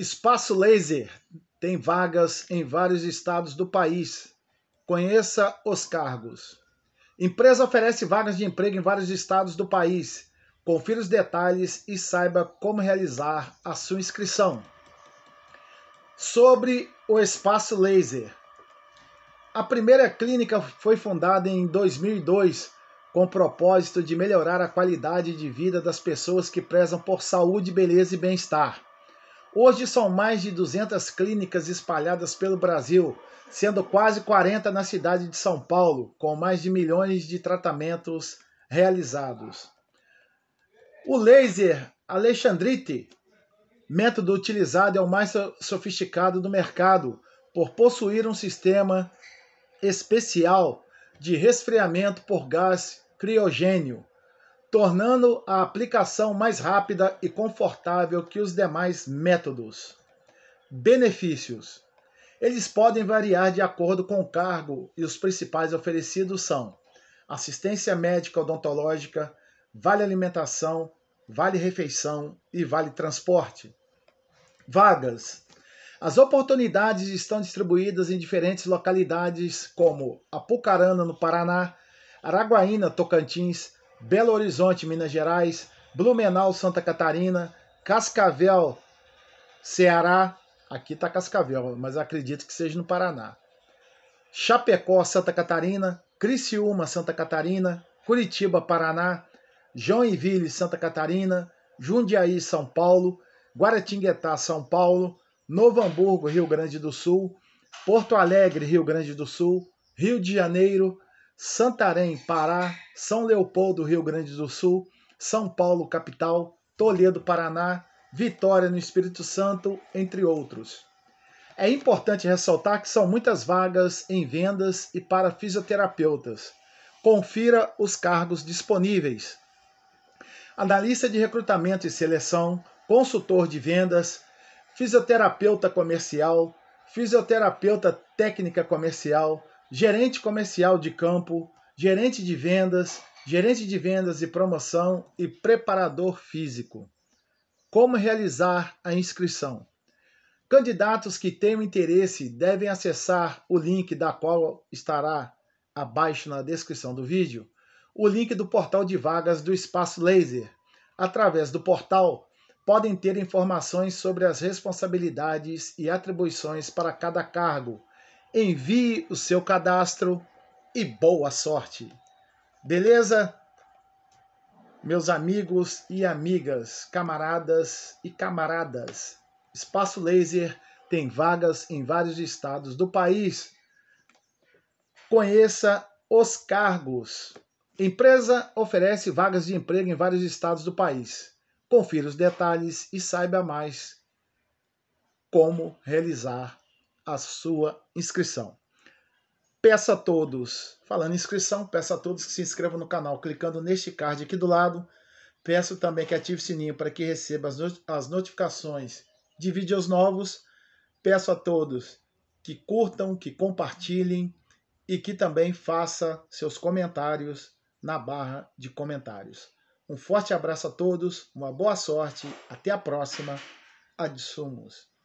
Espaço Laser tem vagas em vários estados do país. Conheça os cargos. Empresa oferece vagas de emprego em vários estados do país. Confira os detalhes e saiba como realizar a sua inscrição. Sobre o Espaço Laser. A primeira clínica foi fundada em 2002 com o propósito de melhorar a qualidade de vida das pessoas que prezam por saúde, beleza e bem-estar. Hoje são mais de 200 clínicas espalhadas pelo Brasil, sendo quase 40 na cidade de São Paulo, com mais de milhões de tratamentos realizados. O laser Alexandrite, método utilizado, é o mais sofisticado do mercado, por possuir um sistema especial de resfriamento por gás criogênio, tornando a aplicação mais rápida e confortável que os demais métodos. Benefícios: eles podem variar de acordo com o cargo e os principais oferecidos são assistência médica odontológica, vale alimentação, vale refeição e vale transporte. Vagas: as oportunidades estão distribuídas em diferentes localidades como Apucarana, no Paraná, Araguaína, Tocantins. Belo Horizonte, Minas Gerais, Blumenau, Santa Catarina, Cascavel, Ceará. Aqui está Cascavel, mas acredito que seja no Paraná. Chapecó, Santa Catarina, Criciúma, Santa Catarina, Curitiba, Paraná, Joinville, Santa Catarina, Jundiaí, São Paulo, Guaratinguetá, São Paulo, Novo Hamburgo, Rio Grande do Sul, Porto Alegre, Rio Grande do Sul, Rio de Janeiro, Santarém, Pará, São Leopoldo, Rio Grande do Sul, São Paulo, capital, Toledo, Paraná, Vitória, no Espírito Santo, entre outros. É importante ressaltar que são muitas vagas em vendas e para fisioterapeutas. Confira os cargos disponíveis. Analista de recrutamento e seleção, consultor de vendas, fisioterapeuta comercial, fisioterapeuta técnica comercial, gerente comercial de campo, gerente de vendas, gerente de vendas e promoção e preparador físico. Como realizar a inscrição? Candidatos que tenham interesse devem acessar o link da qual estará abaixo na descrição do vídeo, o link do portal de vagas do Espaço Laser. Através do portal, podem ter informações sobre as responsabilidades e atribuições para cada cargo envie o seu cadastro e boa sorte. Beleza? Meus amigos e amigas, camaradas e camaradas, Espaço Laser tem vagas em vários estados do país. Conheça os cargos. Empresa oferece vagas de emprego em vários estados do país. Confira os detalhes e saiba mais como realizar a sua inscrição. Peço a todos, falando inscrição, peça a todos que se inscrevam no canal clicando neste card aqui do lado. Peço também que ative o sininho para que receba as notificações de vídeos novos. Peço a todos que curtam, que compartilhem e que também faça seus comentários na barra de comentários. Um forte abraço a todos, uma boa sorte, até a próxima. Adsumos.